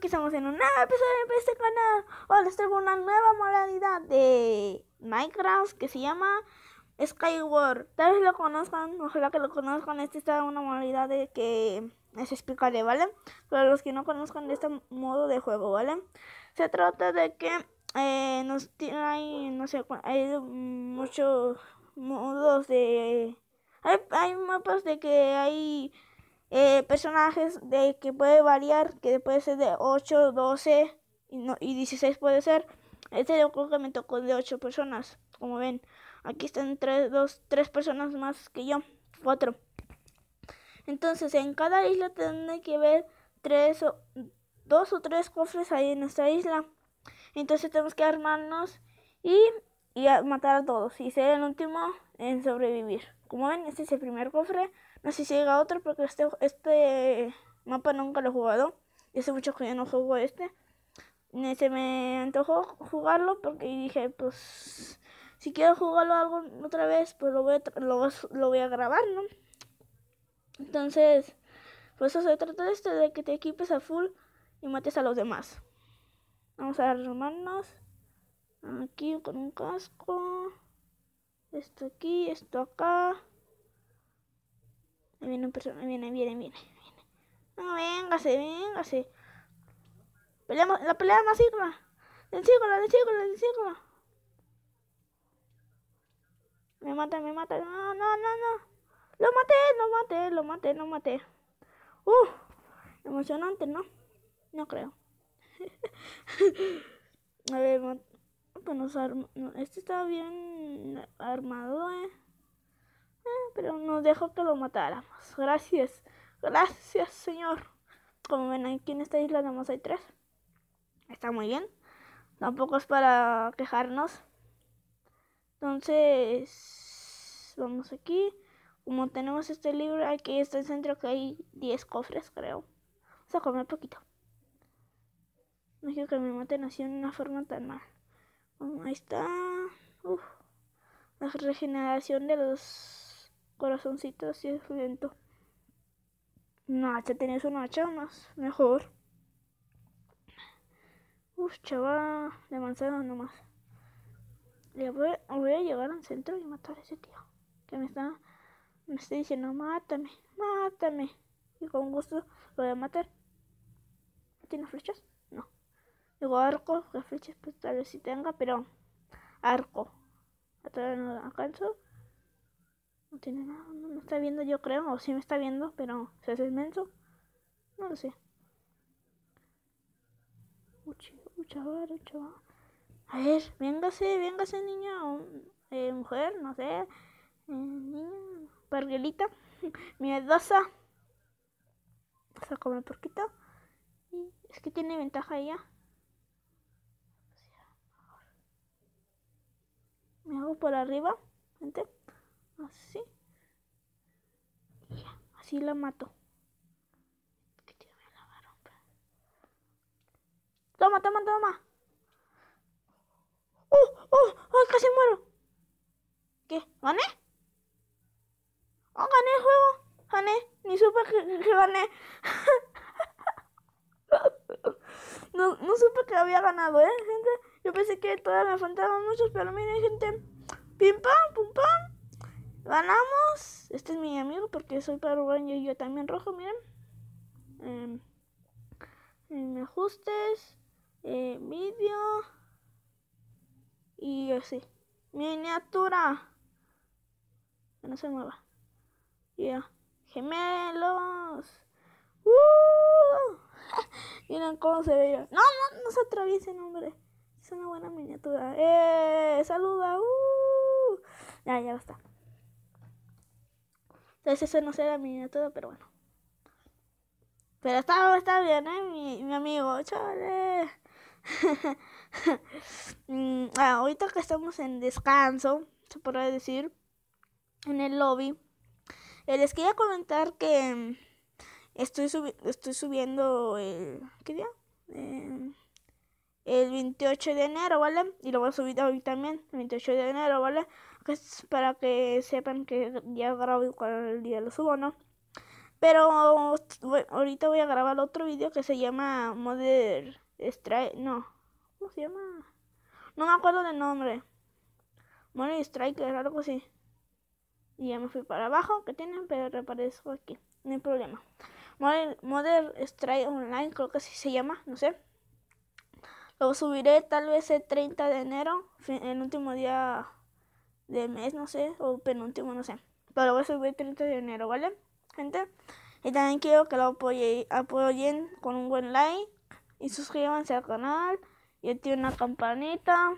que estamos en un nuevo episodio de este canal. Hoy les traigo una nueva modalidad de Minecraft que se llama Skyward. Tal vez lo conozcan, ojalá que lo conozcan. Esta es una modalidad de que es explicaré, ¿vale? Para los que no conozcan este modo de juego, ¿vale? Se trata de que eh, nos hay, no sé, hay muchos modos de... hay mapas de que hay eh, personajes de que puede variar, que puede ser de 8, 12 y, no, y 16 puede ser. Este yo creo que me tocó de 8 personas, como ven. Aquí están 3, dos tres personas más que yo, 4. Entonces, en cada isla tiene que ver tres o, dos o tres cofres ahí en nuestra isla. Entonces tenemos que armarnos y, y matar a todos. Y ser el último en sobrevivir. Como ven, este es el primer cofre. No sé si llega otro porque este, este mapa nunca lo he jugado. Y hace mucho que ya no juego este. Se me antojó jugarlo porque dije, pues, si quiero jugarlo algo otra vez, pues lo voy a, lo, voy a grabar, ¿no? Entonces, pues eso se trata de esto, de que te equipes a full y mates a los demás. Vamos a armarnos. Aquí con un casco. Esto aquí, esto acá. Ahí viene una persona, viene, viene, viene, viene. No, véngase, véngase. Peleamos, la pelea más sigla. Del sigla, del sigla, del sigla. Me mata, me mata. No, no, no, no. Lo maté, lo maté, lo maté, lo maté. Uh, emocionante, ¿no? No creo. A ver, arm este está bien armado, eh pero nos dejó que lo matáramos. Gracias, gracias Señor. Como ven aquí en esta isla nada hay tres. Está muy bien. Tampoco es para quejarnos. Entonces, vamos aquí. Como tenemos este libro, aquí está el centro que hay 10 cofres, creo. Vamos a comer poquito. No quiero que me maten así de una forma tan mal. Ahí está. Uf. La regeneración de los corazoncito así lento. No, hacha, tenés una hacha mejor. Uf, chaval, de manzana nomás. Le voy, a llegar al centro y matar a ese tío. Que me está, me está diciendo, mátame, mátame. Y con gusto lo voy a matar. ¿Tiene flechas? No. Digo arco, que flechas pues tal vez tenga, pero arco. de no alcanzo. No tiene nada, no, me está viendo yo creo, o sí me está viendo, pero se hace inmenso. No lo sé. Uchi, uchavar, A ver, véngase, véngase niña, eh, mujer, no sé, eh, niña, parguelita, miedosa. Vamos a comer porquito. Y es que tiene ventaja ella. Me hago por arriba, gente. Así. ya, así la mato. Toma, toma, toma. ¡Oh, oh, oh! Casi muero. ¿Qué? ¿Gané? ¡Oh, gané el juego! ¡Gané! Ni supe que, gané. no, no supe que había ganado, ¿eh, gente? Yo pensé que todavía me faltaban muchos, pero miren, gente. ¡Pim, pam, pum, pam! Ganamos. Este es mi amigo porque soy paraguayo y yo también rojo, miren. Em, ajustes, eh, vídeo y así. Miniatura. no se mueva. Ya. Gemelos. ¡Uh! Miren cómo se ve. No, no, no se atraviesen, hombre. Es una buena miniatura. ¡Eh! ¡Saluda! ¡Uh! Ya, ya está entonces eso no será mi todo pero bueno. Pero está, está bien, ¿eh? Mi, amigo, ¡Chale! Mm, ah, ahorita que estamos en descanso, se podría decir, en el lobby, eh, les quería comentar que mm, estoy, subiendo el... ¿Qué día? Eh, el 28 de enero, ¿vale? Y lo voy a subir hoy también, el 28 de enero, ¿vale? es para que sepan que ya grabo y cuál día lo subo, ¿no? Pero ahorita voy a grabar otro video que se llama Modern Strike. No, ¿cómo se llama? No me acuerdo de nombre. Strike Striker, algo así. Y ya me fui para abajo, que tienen, pero reaparezco aquí. No hay problema. Mother Modern Strike Online, creo que así se llama, no sé. Lo subiré tal vez el 30 de enero, el último día de mes, no sé, o penúltimo, no sé. Pero voy a subir el 30 de enero, ¿vale? Gente. Y también quiero que lo apoyen con un buen like. Y suscríbanse al canal. Y activen la campanita.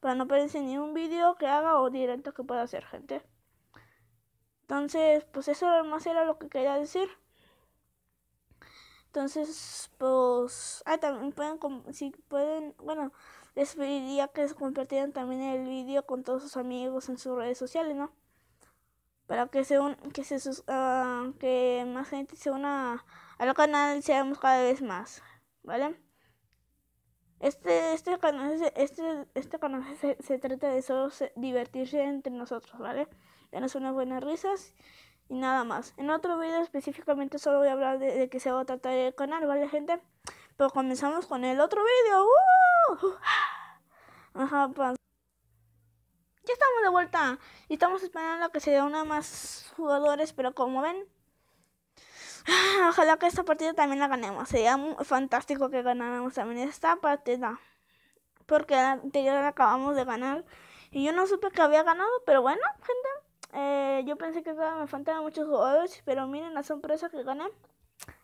Para no perderse ni un vídeo que haga o directo que pueda hacer, gente. Entonces, pues eso más era lo que quería decir. Entonces, pues... Ah, también pueden... Si pueden... Bueno les pediría que compartieran también el vídeo con todos sus amigos en sus redes sociales, ¿no? Para que se un, que se uh, que más gente se una al canal y seamos cada vez más, ¿vale? Este este canal este este canal se, trata de solo divertirse entre nosotros, ¿vale? Darnos unas buenas risas y nada más. En otro video específicamente solo voy a hablar de, de que se va a tratar el canal, ¿vale, gente? Pero comenzamos con el otro video. ¡Uh! Pues. Ya estamos de vuelta y estamos esperando que se una más jugadores, pero como ven, ojalá que esta partida también la ganemos. Sería fantástico que ganáramos también esta partida, porque la anterior acabamos de ganar y yo no supe que había ganado, pero bueno, gente, eh, yo pensé que me faltaban muchos jugadores, pero miren la sorpresa que gané,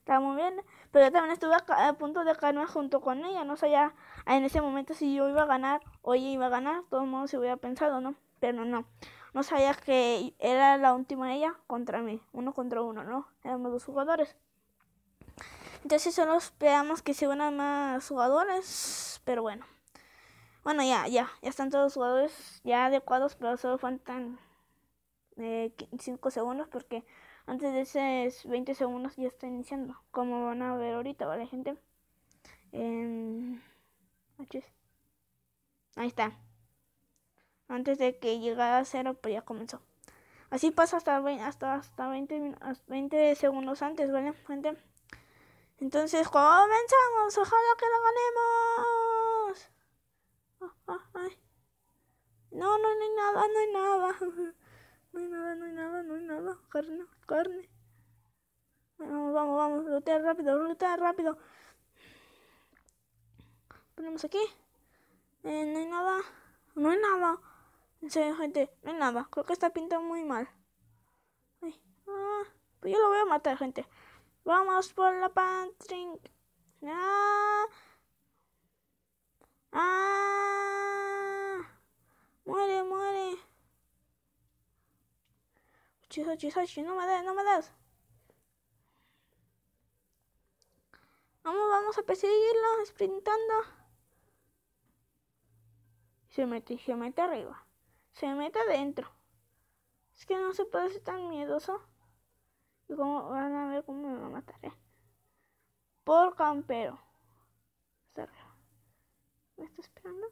está muy bien pero yo también estuve a, punto de caerme junto con ella, no sabía en ese momento si yo iba a ganar o ella iba a ganar, todo el mundo se hubiera pensado, ¿no? Pero no, no sabía que era la última ella contra mí, uno contra uno, ¿no? Éramos dos jugadores. Entonces solo esperamos que se unan más jugadores, pero bueno. Bueno, ya, ya, ya están todos los jugadores ya adecuados, pero solo faltan 5 eh, segundos porque antes de esos 20 segundos ya está iniciando. Como van a ver ahorita, ¿vale, gente? Em, Ahí está. Antes de que llegara a cero, pues ya comenzó. Así pasa hasta 20, hasta, 20, segundos antes, ¿vale, gente? Entonces, comenzamos. Ojalá que lo ganemos. Ah, ah, ay. carne, carne. Vamos, vamos, vamos, rotear rápido, rotear rápido. Ponemos aquí. Eh, no hay nada. No hay nada. En serio, gente, no hay nada. Creo que está pintado muy mal. Ah, pues yo lo voy a matar, gente. Vamos por la pantry. Ah, ah, muere, muere no me das, no me das Vamos, vamos a perseguirlo, sprintando. Se mete, se arriba. Se mete adentro. Es que no se puede ser tan miedoso. Y como van a ver cómo me lo a eh? Por campero. ¿Me está esperando?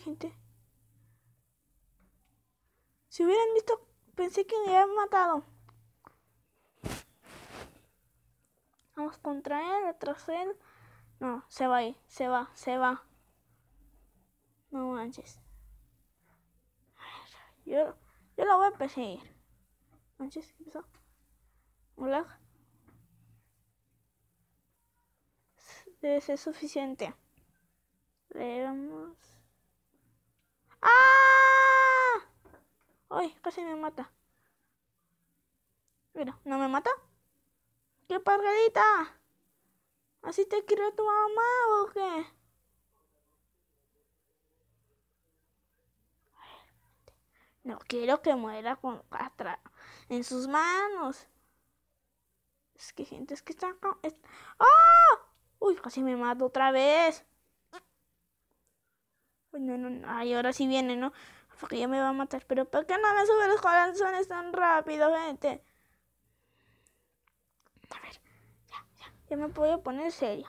gente. Si hubieran visto, pensé que me habían matado. Vamos contra él, Atrás él No, se va ahí, se va, se va. No manches. Yo, yo lo voy a perseguir. Manches, ¿qué pasó? Hola. Debe ser suficiente. Le damos... Ay, casi me mata. Mira, ¿no me mata? ¡Qué pargadita! ¿Así te quiere tu mamá o qué? No quiero que muera con catra en sus manos. Es que gente, es que está... ¡Ah! Uy, casi me mato otra vez. no, no, no. Ay, ahora sí viene, ¿no? Porque ya me va a matar. Pero ¿por qué no me sube los corazones tan rápido, gente? A ver. Ya, ya. Ya me puedo poner serio.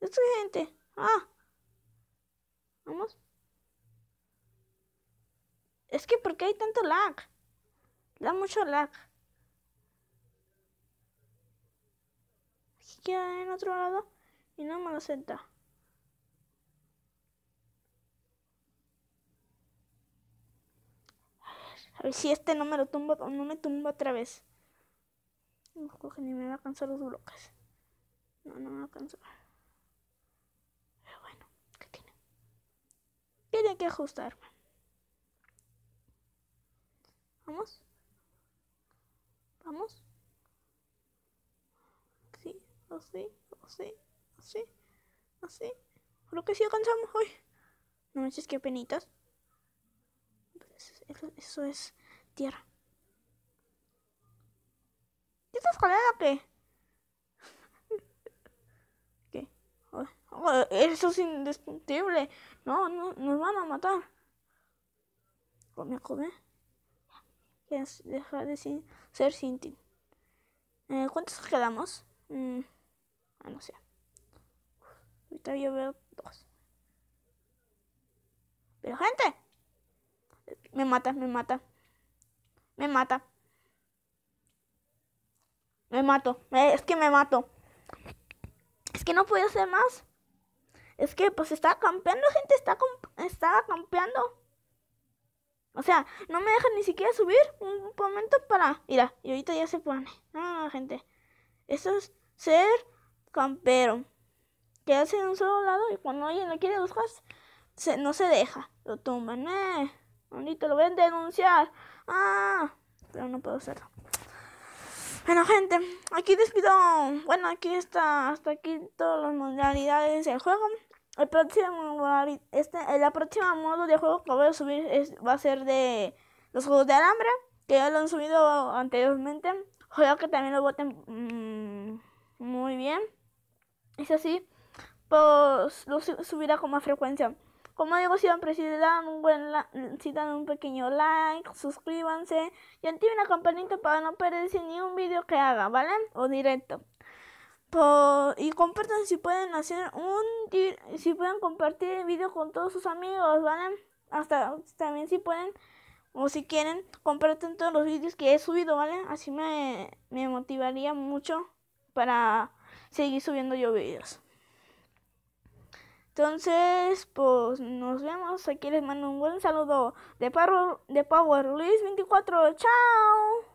Esto, gente. Ah. Vamos. Es que ¿por qué hay tanto lag? Da mucho lag. Aquí queda en otro lado y no me lo senta. si este no me lo tumbo, no me tumba otra vez. No coge ni me va a alcanzar los bloques. No, no me va a alcanzar. Pero bueno, ¿qué tiene? Tiene que ajustarme. Vamos. Vamos. Sí, así, así, así, así. Creo que sí alcanzamos hoy. No me eches que penitas eso es tierra. ¿Qué estás escalera qué? ¿Qué? Oh, oh, eso es indestructible. No, no, nos van a matar. Come, come. Deja dejar de ser sin eh, ¿Cuántos quedamos? Mm, ah, no sé. Ahorita yo veo dos. Pero gente. Me mata, me mata. Me mata. Me mato. Eh, es que me mato. Es que no puedo hacer más. Es que pues está campeando, gente. Está, está campeando. O sea, no me dejan ni siquiera subir un momento para... Mira, y ahorita ya se pone. No, gente. Eso es ser campero. Quedarse en un solo lado y cuando alguien lo quiere buscar, se, no se deja. Lo toman, Eh lo ven a denunciar. Ah, pero no puedo hacerlo. Bueno, gente, aquí despido. Bueno, aquí está, hasta aquí todas las modalidades del juego. El próximo, este, eh, la próxima modo de juego que voy a subir es, va a ser de los juegos de alambre, que ya lo han subido anteriormente. Ojalá que también lo voten mm, muy bien. Es así, pues lo subirá con más frecuencia. Como digo siempre, si dan un buen un pequeño like, suscríbanse y activen la campanita para no perderse ni un video que haga, ¿vale? O directo. y compartan si pueden hacer un si pueden compartir el video con todos sus amigos, ¿vale? Hasta también si pueden o si quieren, comparten todos los vídeos que he subido, ¿vale? Así me, me motivaría mucho para seguir subiendo yo videos. Entonces, pues nos vemos. Aquí les mando un buen saludo de, Power, de Power Luis 24. ¡Chao!